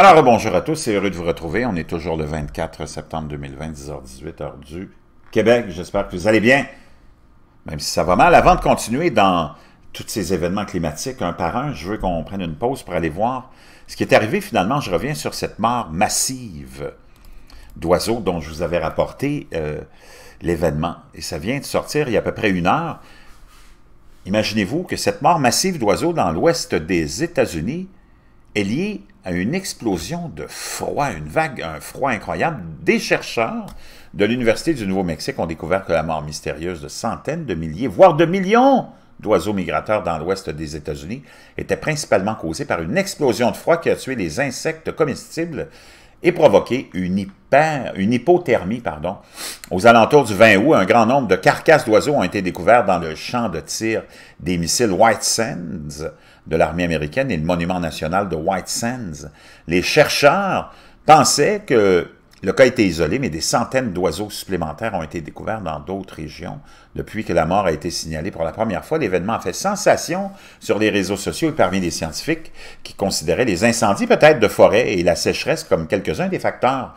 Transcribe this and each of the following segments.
Alors, bonjour à tous, c'est heureux de vous retrouver. On est toujours le 24 septembre 2020, 10h18, heure du Québec. J'espère que vous allez bien, même si ça va mal. Avant de continuer dans tous ces événements climatiques un par un, je veux qu'on prenne une pause pour aller voir ce qui est arrivé finalement. Je reviens sur cette mort massive d'oiseaux dont je vous avais rapporté euh, l'événement. Et ça vient de sortir il y a à peu près une heure. Imaginez-vous que cette mort massive d'oiseaux dans l'ouest des États-Unis est liée une explosion de froid, une vague, un froid incroyable. Des chercheurs de l'Université du Nouveau-Mexique ont découvert que la mort mystérieuse de centaines de milliers, voire de millions d'oiseaux migrateurs dans l'ouest des États-Unis était principalement causée par une explosion de froid qui a tué les insectes comestibles et provoqué une, hyper, une hypothermie. Pardon. Aux alentours du 20 août, un grand nombre de carcasses d'oiseaux ont été découvertes dans le champ de tir des missiles White Sands de l'armée américaine et le monument national de White Sands. Les chercheurs pensaient que le cas était isolé, mais des centaines d'oiseaux supplémentaires ont été découverts dans d'autres régions depuis que la mort a été signalée pour la première fois. L'événement a fait sensation sur les réseaux sociaux et parmi les scientifiques qui considéraient les incendies peut-être de forêt et la sécheresse comme quelques-uns des facteurs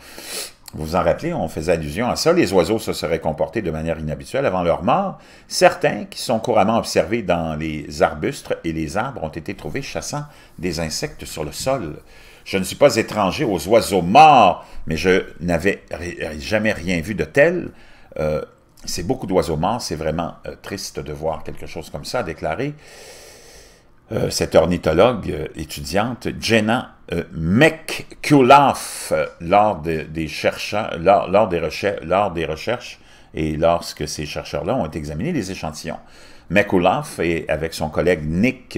vous vous en rappelez, on faisait allusion à ça. Les oiseaux se seraient comportés de manière inhabituelle avant leur mort. Certains, qui sont couramment observés dans les arbustes et les arbres, ont été trouvés chassant des insectes sur le sol. Je ne suis pas étranger aux oiseaux morts, mais je n'avais jamais rien vu de tel. Euh, c'est beaucoup d'oiseaux morts, c'est vraiment euh, triste de voir quelque chose comme ça déclaré. Euh, cette ornithologue euh, étudiante, Jenna euh, McCullough, lors, des chercheurs, lors, lors, des lors des recherches et lorsque ces chercheurs-là ont examiné les échantillons. McCullough, et avec son collègue Nick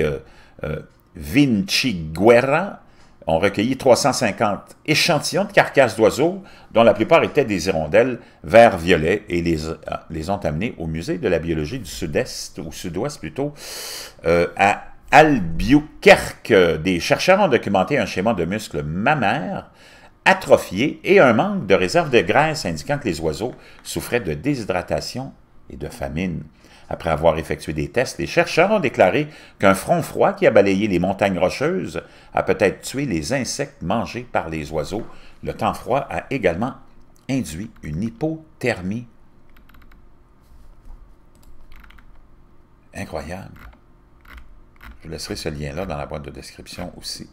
Vinci-Guerra ont recueilli 350 échantillons de carcasses d'oiseaux, dont la plupart étaient des hirondelles vert-violet, et les, les ont amenés au musée de la biologie du sud-est, ou sud-ouest plutôt, euh, à Albuquerque. Des chercheurs ont documenté un schéma de muscles mammaires atrophié et un manque de réserve de graisse indiquant que les oiseaux souffraient de déshydratation et de famine. Après avoir effectué des tests, les chercheurs ont déclaré qu'un front froid qui a balayé les montagnes rocheuses a peut-être tué les insectes mangés par les oiseaux. Le temps froid a également induit une hypothermie. Incroyable. Je laisserai ce lien-là dans la boîte de description aussi.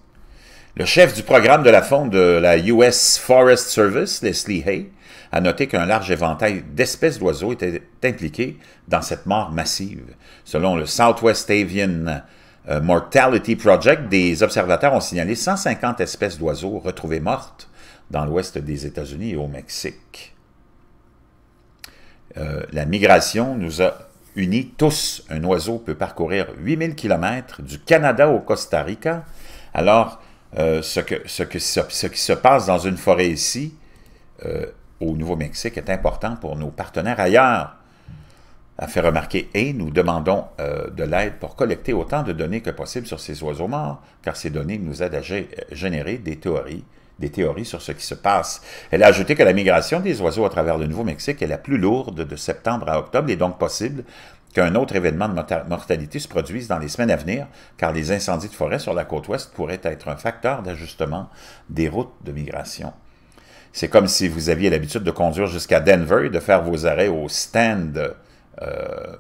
Le chef du programme de la fond de la US Forest Service, Leslie Hay, a noté qu'un large éventail d'espèces d'oiseaux était impliqué dans cette mort massive. Selon le Southwest Avian euh, Mortality Project, des observateurs ont signalé 150 espèces d'oiseaux retrouvées mortes dans l'ouest des États-Unis et au Mexique. Euh, la migration nous a unis tous, un oiseau peut parcourir 8000 km du Canada au Costa Rica. Alors, euh, ce, que, ce, qui se passe dans une forêt ici, euh, au Nouveau-Mexique, est important pour nos partenaires ailleurs. A fait remarquer et nous demandons euh, de l'aide pour collecter autant de données que possible sur ces oiseaux morts, car ces données nous aident à générer des théories des théories sur ce qui se passe. Elle a ajouté que la migration des oiseaux à travers le Nouveau-Mexique est la plus lourde de septembre à octobre et donc possible qu'un autre événement de mortalité se produise dans les semaines à venir, car les incendies de forêt sur la côte ouest pourraient être un facteur d'ajustement des routes de migration. C'est comme si vous aviez l'habitude de conduire jusqu'à Denver et de faire vos arrêts au stand euh,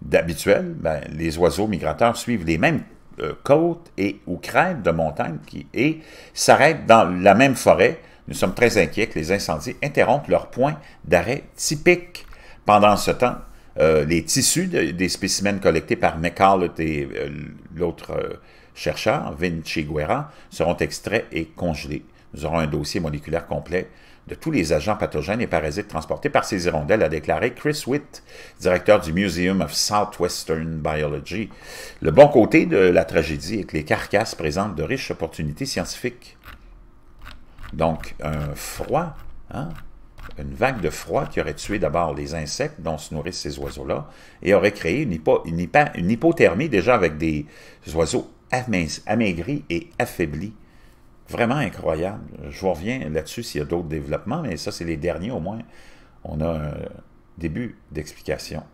d'habituel. Ben, les oiseaux migrateurs suivent les mêmes euh, côte et ou crêtes de montagne qui et s'arrêtent dans la même forêt. Nous sommes très inquiets que les incendies interrompent leur point d'arrêt typique. Pendant ce temps, euh, les tissus des spécimens collectés par McCall et euh, l'autre chercheur, Vinci Guerra, seront extraits et congelés. Nous aurons un dossier moléculaire complet de tous les agents pathogènes et parasites transportés par ces hirondelles, a déclaré Chris Witt, directeur du Museum of Southwestern Biology. Le bon côté de la tragédie est que les carcasses présentent de riches opportunités scientifiques. Donc, un froid, hein? une vague de froid qui aurait tué d'abord les insectes dont se nourrissent ces oiseaux-là et aurait créé une, une hypothermie déjà avec des oiseaux amaigris et affaiblis. Vraiment incroyable. Je reviens là-dessus s'il y a d'autres développements, mais ça, c'est les derniers au moins. On a un début d'explication.